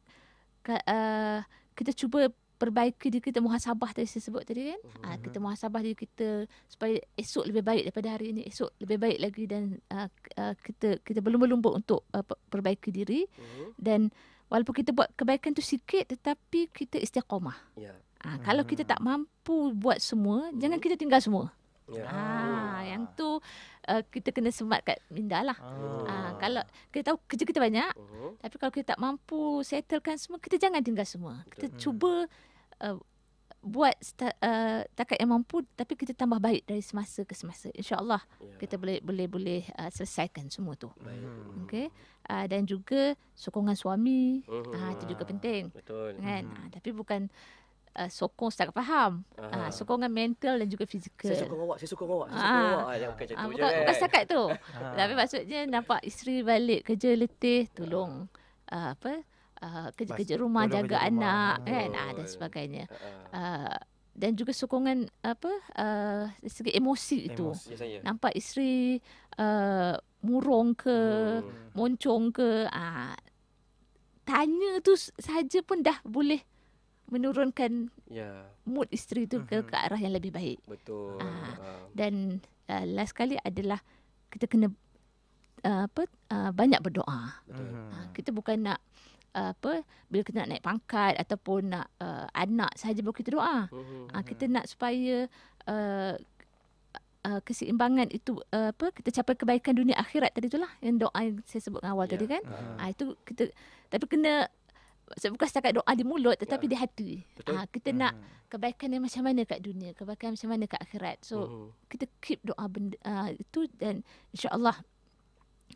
uh, kita cuba perbaiki diri kita muhasabah tadi saya sebut tadi kan. Uh-huh. Uh, kita muhasabah diri kita supaya esok lebih baik daripada hari ini, esok lebih baik lagi dan uh, uh, kita kita belum belum untuk uh, perbaiki diri uh-huh. dan walaupun kita buat kebaikan tu sikit tetapi kita istiqamah. Yeah. Ya. Uh, kalau kita hmm. tak mampu buat semua, uh-huh. jangan kita tinggal semua. Yeah. Ya. Ha, ah. yang tu uh, kita kena semat kat minda lah. Ah. Ah, kalau kita tahu kerja kita banyak, uh-huh. tapi kalau kita tak mampu settlekan semua, kita jangan tinggal semua. Betul. Kita hmm. cuba uh, buat start, uh, eh, takat yang mampu, tapi kita tambah baik dari semasa ke semasa. InsyaAllah yeah. kita boleh boleh boleh uh, selesaikan semua tu. Hmm. Okay. Uh, ah, dan juga sokongan suami. Uh-huh. Uh, itu juga penting. Betul. Kan? Hmm. Uh, tapi bukan uh, sokong secara faham. uh ah, sokongan mental dan juga fizikal. Saya sokong awak, saya sokong awak. Saya uh-huh. sokong awak. Uh-huh. Ah, Yang bukan macam uh, tu. Bukan, bukan kan. tu. Tapi maksudnya nampak isteri balik kerja letih, tolong uh uh, apa? kerja-kerja Mas, rumah, jaga rumah. anak oh. kan uh, dan sebagainya. uh Uh, dan juga sokongan apa uh, segi emosi, emosi itu saya. nampak isteri uh, murung ke hmm. moncong ke uh, tanya tu saja pun dah boleh menurunkan yeah. mood isteri tu ke, mhm. ke arah yang lebih baik. Betul. Uh, uh. Dan uh, last kali adalah kita kena uh, apa uh, banyak berdoa. Uh. Uh, kita bukan nak uh, apa bila kita nak naik pangkat ataupun nak uh, anak saja baru kita doa. Uh, kita nak supaya uh, Uh, keseimbangan itu uh, apa kita capai kebaikan dunia akhirat tadi itulah yang doa yang saya sebut awal yeah. tadi kan uh uh, itu kita tapi kena saya bukan setakat doa di mulut ya. tetapi ya. di hati. Ha, kita hmm. nak kebaikan yang macam mana kat dunia, kebaikan yang macam mana kat akhirat. So uh kita keep doa benda, uh, itu dan insya-Allah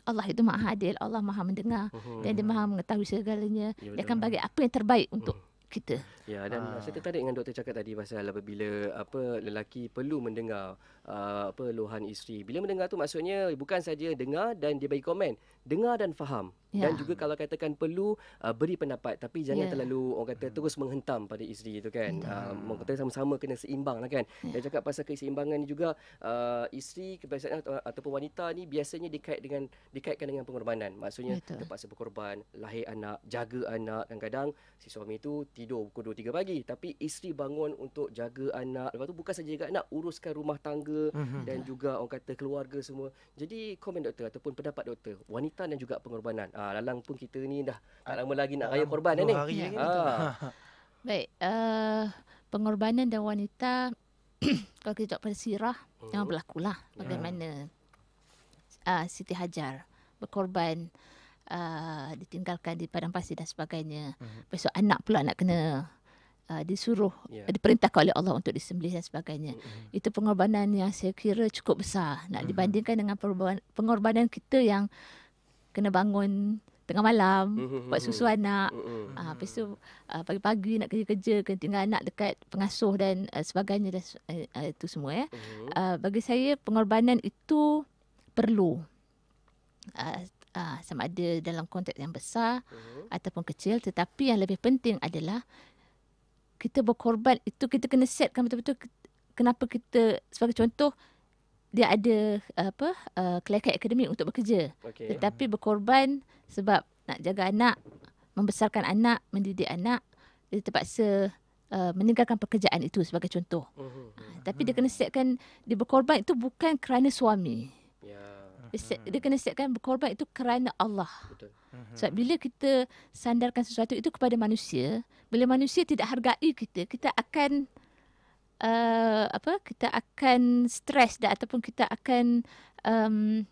Allah itu Maha Adil, Allah Maha mendengar uh dan Dia Maha mengetahui segalanya. Ya, dia akan bagi apa yang terbaik untuk kita. Ya dan ah. saya tertarik dengan doktor cakap tadi pasal apabila apa lelaki perlu mendengar uh, apa luahan isteri. Bila mendengar tu maksudnya bukan saja dengar dan dia bagi komen, dengar dan faham. Ya. Dan juga kalau katakan perlu uh, beri pendapat tapi jangan ya. terlalu orang kata terus menghentam pada isteri itu kan. Ya. Uh, kata sama-sama kena seimbang lah kan. Ya. Dan cakap pasal keseimbangan ni juga uh, isteri kebiasaan atau, ataupun wanita ni biasanya dikait dengan dikaitkan dengan pengorbanan. Maksudnya Betul. terpaksa berkorban, lahir anak, jaga anak kadang-kadang si suami tu tidur pukul 2 3 pagi tapi isteri bangun untuk jaga anak. Lepas tu bukan saja jaga anak, uruskan rumah tangga keluarga mm-hmm. dan juga orang kata keluarga semua. Jadi komen doktor ataupun pendapat doktor, wanita dan juga pengorbanan. Ah lalang pun kita ni dah tak lama lagi nak raya ah, korban dah ni. ha. Baik, uh, pengorbanan dan wanita kalau kita tengok pada hmm. yang berlaku lah bagaimana yeah. Ya. uh, Siti Hajar berkorban uh, ditinggalkan di padang pasir dan sebagainya. Mhm. Besok anak pula nak kena uh, disuruh yeah. diperintahkan oleh Allah untuk disembelih dan sebagainya. Mm-hmm. Itu pengorbanan yang saya kira cukup besar nak mm-hmm. dibandingkan dengan pengorbanan kita yang kena bangun tengah malam mm-hmm. buat susu anak. Ah mm-hmm. uh, tu uh, pagi-pagi nak kerja-kerja kena tinggal anak dekat pengasuh dan uh, sebagainya dan uh, itu semua ya. Eh. Mm-hmm. Uh, bagi saya pengorbanan itu perlu. Uh, Uh, sama ada dalam konteks yang besar uh-huh. ataupun kecil tetapi yang lebih penting adalah kita berkorban itu kita kena setkan betul-betul kenapa kita sebagai contoh dia ada apa uh, eh, kelayakan akademik untuk bekerja okay. tetapi berkorban sebab nak jaga anak membesarkan anak mendidik anak dia terpaksa uh, meninggalkan pekerjaan itu sebagai contoh uh-huh. uh, tapi dia kena setkan dia berkorban itu bukan kerana suami yeah. dia, set, dia kena setkan berkorban itu kerana Allah betul Mm-hmm. Sebab bila kita sandarkan sesuatu itu kepada manusia, bila manusia tidak hargai kita, kita akan uh, apa? Kita akan stres dan ataupun kita akan um,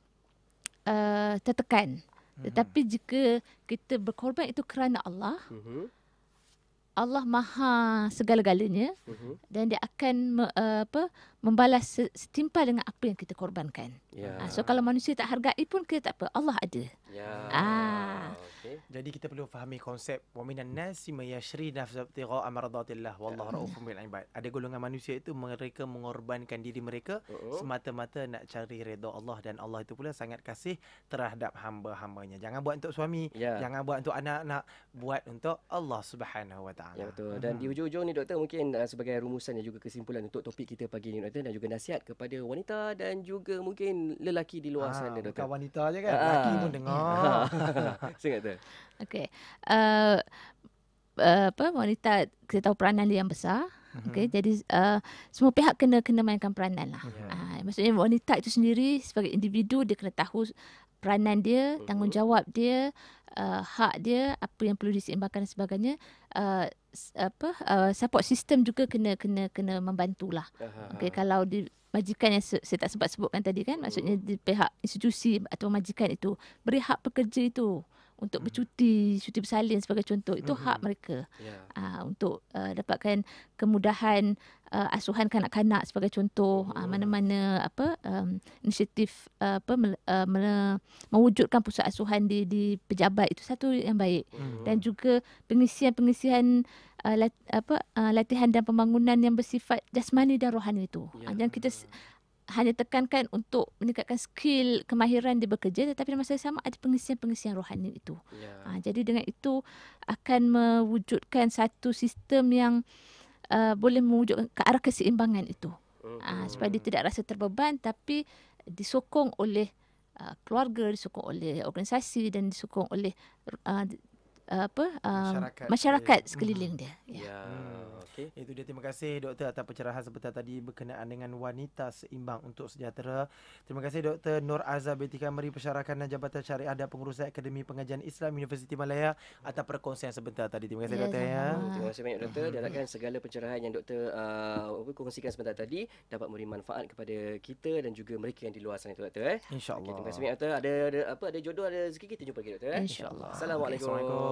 uh, tertekan. Mm-hmm. Tetapi jika kita berkorban itu kerana Allah, mm-hmm. Allah Maha segala-galanya uh-huh. dan dia akan me, uh, apa membalas setimpal dengan apa yang kita korbankan. Ya. Ha, so kalau manusia tak hargai pun kita tak apa. Allah ada. Ya. Ah. Jadi kita perlu fahami konsep wa minan nasi mayashri nafsatira amradatillah wallahu raufum bil ibad. Ada golongan manusia itu mereka mengorbankan diri mereka uh-huh. semata-mata nak cari redha Allah dan Allah itu pula sangat kasih terhadap hamba-hambanya. Jangan buat untuk suami, yeah. jangan buat untuk anak-anak, buat untuk Allah Subhanahu wa taala. Ya betul. Dan hmm. di hujung-hujung ni doktor mungkin uh, sebagai rumusan dan juga kesimpulan untuk topik kita pagi ni doktor dan juga nasihat kepada wanita dan juga mungkin lelaki di luar ha, sana doktor. Bukan wanita je kan? Ha. Lelaki pun dengar. Sangat ah. tu. Okey. Uh, apa wanita kita tahu peranan dia yang besar. mm Okey, jadi uh, semua pihak kena kena mainkan peranan lah. Yeah. Ya. Uh, maksudnya wanita itu sendiri sebagai individu dia kena tahu peranan dia, tanggungjawab dia, uh, hak dia, apa yang perlu diseimbangkan dan sebagainya. Uh, apa uh, support system juga kena kena kena membantu lah. Okey kalau di majikan yang saya tak sempat sebutkan tadi kan maksudnya di pihak institusi atau majikan itu beri hak pekerja itu untuk bercuti cuti bersalin sebagai contoh itu hak mm-hmm. mereka yeah. Ya. uh, untuk uh, dapatkan kemudahan uh, asuhan kanak-kanak sebagai contoh yeah. uh, mm-hmm. mana-mana apa um, inisiatif uh, apa me, uh, me, mewujudkan pusat asuhan di di pejabat itu satu yang baik hmm dan juga pengisian-pengisian uh, lat, uh, latihan dan pembangunan yang bersifat jasmani dan rohani itu yeah. uh, ya. yang kita hanya tekankan untuk meningkatkan skill kemahiran dia bekerja tetapi dalam masa yang sama ada pengisian-pengisian rohani itu. Yeah. Ya. Ha, jadi dengan itu akan mewujudkan satu sistem yang uh, boleh mewujudkan ke arah keseimbangan itu. Uh-huh. Ha, supaya dia tidak rasa terbeban tapi disokong oleh uh, keluarga, disokong oleh organisasi dan disokong oleh uh, Eh, apa uh, masyarakat, masyarakat sekeliling dia. Hmm. Ya. Yeah. Hmm. Okay. Itu dia terima kasih doktor atas pencerahan sebentar tadi berkenaan dengan wanita seimbang untuk sejahtera. Terima kasih doktor Nur Azza binti Kamri Persyarakan dan Jabatan Syariah dan Pengurus Akademi Pengajian Islam Universiti Malaya atas perkongsian sebentar tadi. Terima kasih yeah, doktor ya. Terima kasih banyak doktor. Hmm. Dalamkan segala pencerahan yang doktor uh, kongsikan sebentar tadi dapat memberi manfaat kepada kita dan juga mereka yang di luar sana itu doktor eh. Insya-Allah. Okay, terima kasih banyak doktor. Ada, ada apa ada jodoh ada rezeki kita jumpa lagi doktor eh. Insya-Allah. Assalamualaikum. Okay, Assalamualaikum.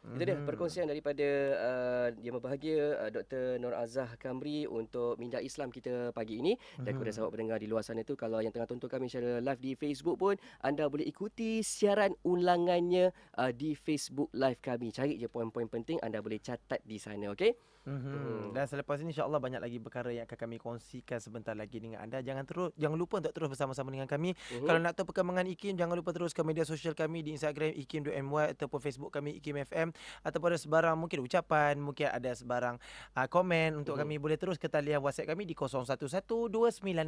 Mm-hmm. Itu dia mhm. perkongsian daripada uh, yang berbahagia uh, Dr. Nur Azah Kamri untuk Minda Islam kita pagi ini. Mm-hmm. Dan kepada mhm. sahabat pendengar di luar sana tu kalau yang tengah tonton kami secara live di Facebook pun anda boleh ikuti siaran ulangannya uh, di Facebook live kami. Cari je poin-poin penting anda boleh catat di sana okay Mm-hmm. Mm. Dan selepas ini insyaAllah banyak lagi perkara yang akan kami kongsikan sebentar lagi dengan anda. Jangan terus jangan lupa untuk terus bersama-sama dengan kami. Mm-hmm. Kalau nak tahu perkembangan IKIM jangan lupa terus ke media sosial kami di Instagram ikim.my ataupun Facebook kami ikimfm ataupun ada sebarang mungkin ucapan, mungkin ada sebarang uh, komen untuk mm. kami boleh terus ke talian WhatsApp kami di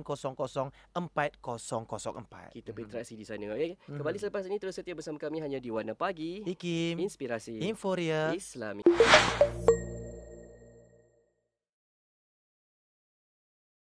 0112900404. Kita berinteraksi di sana. Okay? Mm. Kembali selepas ini terus setia bersama kami hanya di Warna Pagi. Ikim. Inspirasi. Inforia. Islami.